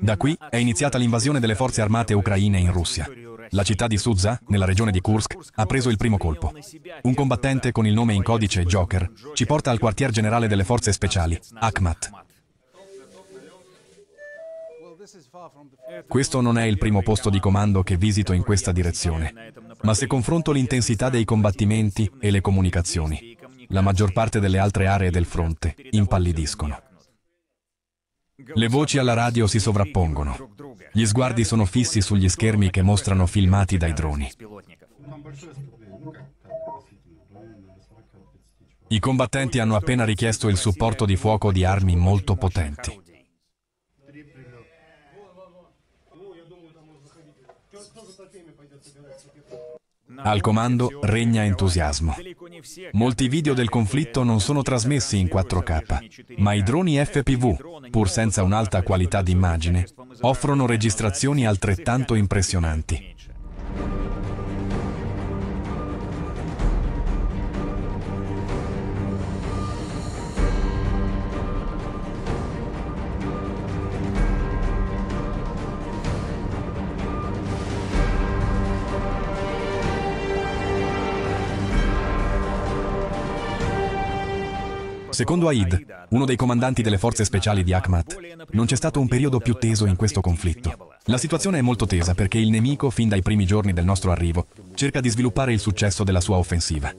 Da qui è iniziata l'invasione delle forze armate ucraine in Russia. La città di Suzza, nella regione di Kursk, ha preso il primo colpo. Un combattente con il nome in codice Joker ci porta al quartier generale delle forze speciali, Akhmat. Questo non è il primo posto di comando che visito in questa direzione, ma se confronto l'intensità dei combattimenti e le comunicazioni, la maggior parte delle altre aree del fronte impallidiscono. Le voci alla radio si sovrappongono. Gli sguardi sono fissi sugli schermi che mostrano filmati dai droni. I combattenti hanno appena richiesto il supporto di fuoco di armi molto potenti. Al comando regna entusiasmo. Molti video del conflitto non sono trasmessi in 4K, ma i droni FPV, pur senza un'alta qualità d'immagine, offrono registrazioni altrettanto impressionanti. Secondo Aid, uno dei comandanti delle forze speciali di Akhmat, non c'è stato un periodo più teso in questo conflitto. La situazione è molto tesa perché il nemico, fin dai primi giorni del nostro arrivo, cerca di sviluppare il successo della sua offensiva.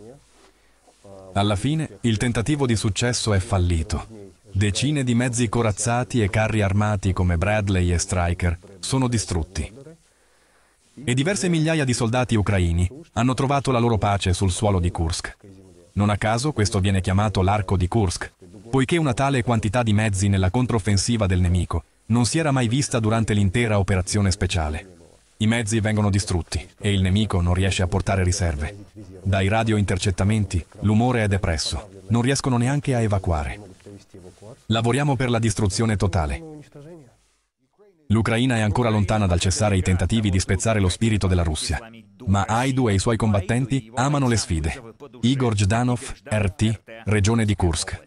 Alla fine, il tentativo di successo è fallito. Decine di mezzi corazzati e carri armati come Bradley e Striker sono distrutti. E diverse migliaia di soldati ucraini hanno trovato la loro pace sul suolo di Kursk. Non a caso questo viene chiamato l'arco di Kursk, poiché una tale quantità di mezzi nella controffensiva del nemico non si era mai vista durante l'intera operazione speciale. I mezzi vengono distrutti e il nemico non riesce a portare riserve. Dai radio intercettamenti l'umore è depresso, non riescono neanche a evacuare. Lavoriamo per la distruzione totale. L'Ucraina è ancora lontana dal cessare i tentativi di spezzare lo spirito della Russia ma Aidu e i suoi combattenti amano le sfide. Igor Jdanov, RT, regione di Kursk.